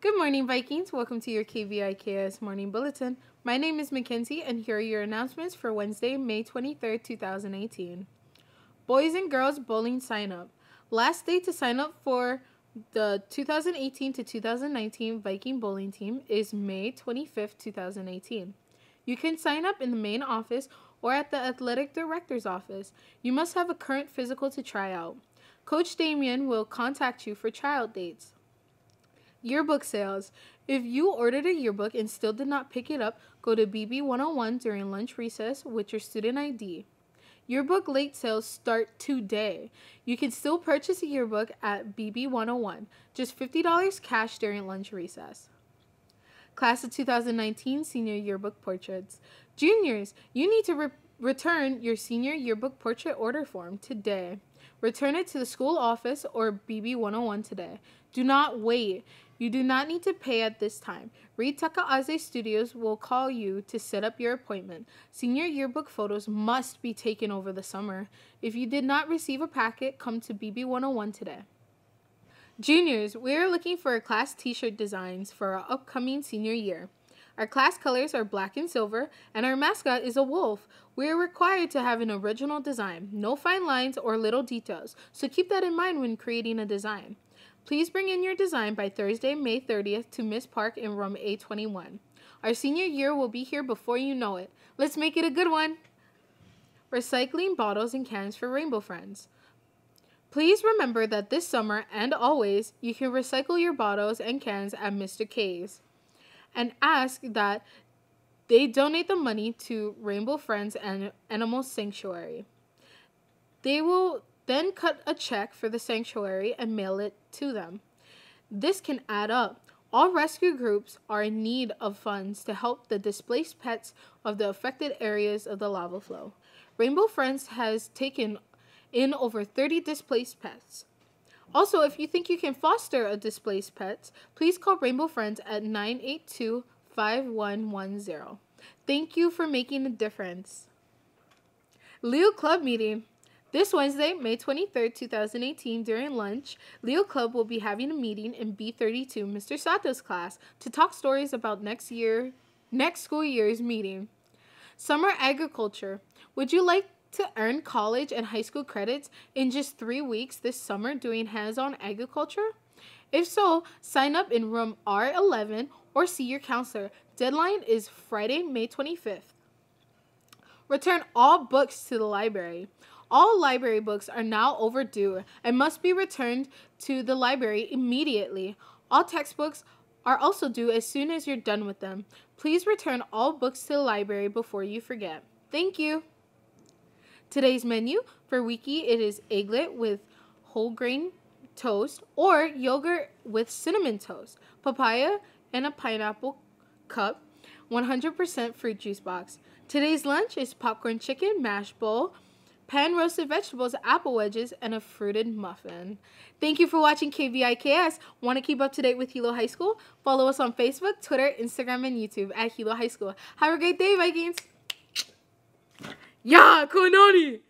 Good morning, Vikings. Welcome to your KVIKS Morning Bulletin. My name is Mackenzie, and here are your announcements for Wednesday, May 23, 2018. Boys and Girls Bowling Sign Up. Last day to sign up for the 2018 to 2019 Viking Bowling Team is May 25, 2018. You can sign up in the main office or at the athletic director's office. You must have a current physical to try out. Coach Damien will contact you for trial dates. Yearbook sales. If you ordered a yearbook and still did not pick it up, go to BB101 during lunch recess with your student ID. Yearbook late sales start today. You can still purchase a yearbook at BB101, just $50 cash during lunch recess. Class of 2019 Senior Yearbook Portraits. Juniors, you need to re return your senior yearbook portrait order form today. Return it to the school office or BB101 today. Do not wait. You do not need to pay at this time. Reid Takaaze Studios will call you to set up your appointment. Senior yearbook photos must be taken over the summer. If you did not receive a packet, come to BB101 today. Juniors, we are looking for class t-shirt designs for our upcoming senior year. Our class colors are black and silver, and our mascot is a wolf. We are required to have an original design, no fine lines or little details, so keep that in mind when creating a design. Please bring in your design by Thursday, May 30th to Miss Park in room A21. Our senior year will be here before you know it. Let's make it a good one! Recycling bottles and cans for Rainbow Friends. Please remember that this summer and always, you can recycle your bottles and cans at Mr. K's and ask that they donate the money to Rainbow Friends and Animal Sanctuary. They will then cut a check for the sanctuary and mail it to them. This can add up. All rescue groups are in need of funds to help the displaced pets of the affected areas of the lava flow. Rainbow Friends has taken in over 30 displaced pets. Also, if you think you can foster a displaced pet, please call Rainbow Friends at 982 5110. Thank you for making a difference. Leo Club Meeting. This Wednesday, May 23, 2018, during lunch, Leo Club will be having a meeting in B32 Mr. Sato's class to talk stories about next year, next school year's meeting. Summer agriculture. Would you like to earn college and high school credits in just 3 weeks this summer doing hands-on agriculture? If so, sign up in room R11 or see your counselor. Deadline is Friday, May 25th. Return all books to the library. All library books are now overdue and must be returned to the library immediately. All textbooks are also due as soon as you're done with them. Please return all books to the library before you forget. Thank you. Today's menu for Wiki it is egglet with whole grain toast or yogurt with cinnamon toast, papaya and a pineapple cup, 100% fruit juice box. Today's lunch is popcorn chicken mash bowl pan roasted vegetables, apple wedges, and a fruited muffin. Thank you for watching KVIKS. Want to keep up to date with Hilo High School? Follow us on Facebook, Twitter, Instagram, and YouTube at Hilo High School. Have a great day, Vikings! Yeah, Konani!